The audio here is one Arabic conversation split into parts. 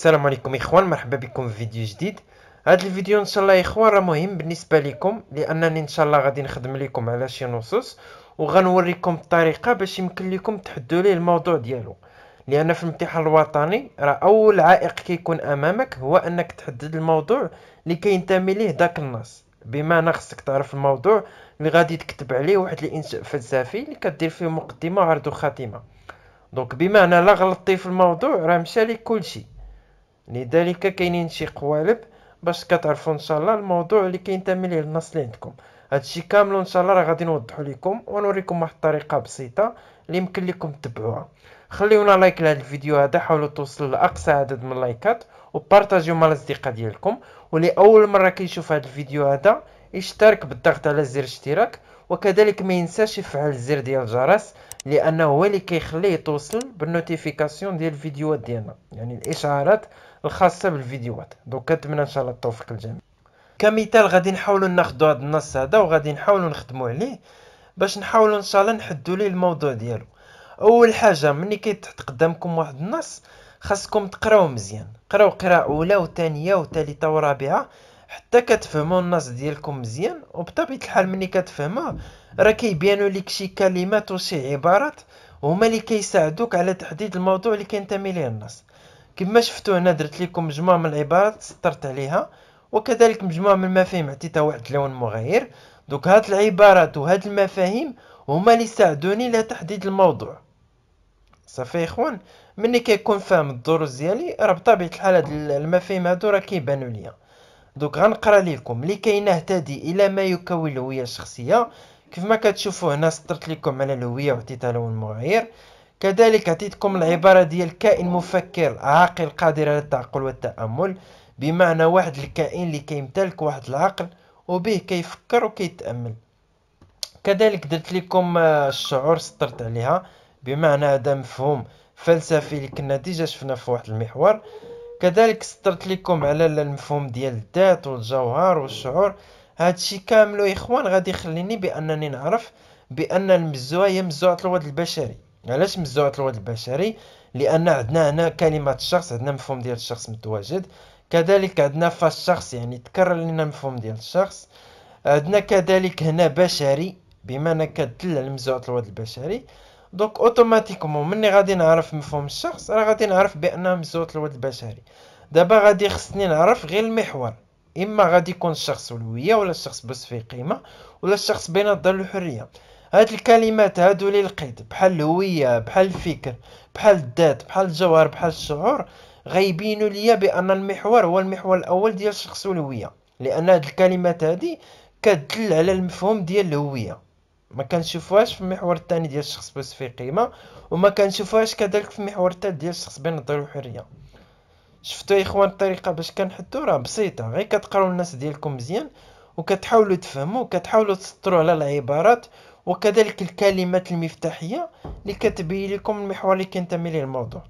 السلام عليكم اخوان مرحبا بكم في فيديو جديد هذا الفيديو ان شاء الله اخوان راه مهم بالنسبه لكم لانني ان شاء الله غادي نخدم لكم على شي نصوص وغنوريكم الطريقه باش يمكن لكم تحدوا ليه الموضوع ديالو لان في الامتحان الوطني راه اول عائق كيكون امامك هو انك تحدد الموضوع اللي كينتمي ليه داك النص بمعنى خصك تعرف الموضوع اللي غادي تكتب عليه واحد الانشاء فلسفي اللي كدير فيه مقدمه وعرض وخاتمه دونك بمعنى لا غلطتي في الموضوع راه مشى لك كلشي لذلك كاينين شي قوالب باش كتعرفوا ان شاء الله الموضوع اللي كينتمي ليه النص اللي عندكم هادشي كامل ان شاء الله راه غادي نوضحوا لكم ونوريكم واحد الطريقه بسيطه اللي يمكن لكم تتبعوها خليونا لايك لهذا الفيديو هذا حاولوا توصل لاقصى عدد من اللايكات وبارطاجيو مع الاصدقاء ديالكم واللي اول مره كيشوف هذا الفيديو هذا يشترك بالضغط على زر الاشتراك وكذلك ما ينساش يفعل زر ديال الجرس لانه هو اللي كيخليه توصل بالنوتيفيكاسيون ديال الفيديوهات ديالنا يعني الاشعارات الخاصه بالفيديوهات دونك كنتمنى ان شاء الله التوفيق للجميع كمثال غادي نحاولوا ناخذوا هذا النص هذا وغادي نحاولوا نخدموا عليه باش نحاولوا ان شاء الله نحدوا ليه الموضوع ديالو اول حاجه ملي كيتحط قدامكم واحد النص خاصكم تقراوه مزيان قراو قراءه اولى وثانيه وثالثه ورابعه حتى كتفهموا النص ديالكم مزيان وبطبيعه الحال ملي كتفهمها راه كيبانوا لك شي كلمات وشي عبارات هما اللي كيساعدوك على تحديد الموضوع اللي كينتمي ليه النص كما شفتوا هنا درت لكم مجموعه من العبارات سطرت عليها وكذلك مجموعه من المفاهيم عطيتها واحد اللون مغاير دوك هاد العبارات وهاد المفاهيم هما اللي ساعدوني لتحديد الموضوع صافي اخوان ملي كيكون فاهم الدروس ديالي راه بطبيعه الحال هاد المفاهيم هادو راه كيبانوا ليا دوك غنقرا لكم لكي نهتدي الى ما يكون الهويه الشخصيه كيف ما كتشوفوا هنا سطرت لكم على الهويه وعطيتها لون مغاير كذلك عطيتكم العبارة ديال كائن مفكر عاقل قادر على التعقل والتأمل بمعنى واحد الكائن اللي كيمتلك واحد العقل وبه كيفكر وكيتأمل كذلك درت لكم آه، الشعور سطرت عليها بمعنى هذا مفهوم فلسفي اللي كنا ديجا شفنا في واحد المحور كذلك سطرت لكم على المفهوم ديال الذات والجوهر والشعور هادشي كامل اخوان غادي يخليني بانني نعرف بان المزوعه هي مزوعه الواد البشري علاش من الواد البشري لان عندنا هنا كلمه الشخص عندنا مفهوم ديال الشخص متواجد كذلك عندنا الشخص يعني تكرر لنا مفهوم ديال الشخص عندنا كذلك هنا بشري بما انك كدل على مزوعة الواد البشري دونك اوتوماتيكمون ملي غادي نعرف مفهوم الشخص راه غادي نعرف بان مزوعة الواد البشري دابا غادي خصني نعرف غير المحور اما غادي يكون الشخص الهويه ولا الشخص في قيمه ولا الشخص بين الضل والحريه هاد الكلمات هادو لي لقيت بحال الهويه بحال الفكر بحال الذات بحال الجوهر بحال الشعور غيبينوا ليا بان المحور هو المحور الاول ديال الشخص والهويه لان هاد الكلمات هادي كتدل على المفهوم ديال الهويه ما كنشوفوهاش في المحور الثاني ديال الشخص بس فيه قيمه وما كنشوفوهاش كذلك في المحور الثالث ديال الشخص بين الضرورة والحريه شفتوا يا اخوان الطريقه باش كنحدو راه بسيطه غير كتقراو الناس ديالكم مزيان وكتحاولوا تفهموا وكتحاولوا تسطروا على العبارات وكذلك الكلمات المفتاحية اللي كتبين لكم المحور اللي كينتمي ليه الموضوع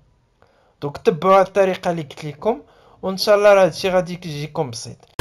دونك تبعوا الطريقة اللي قلت لكم وان شاء الله راه هادشي غادي يجيكم بسيط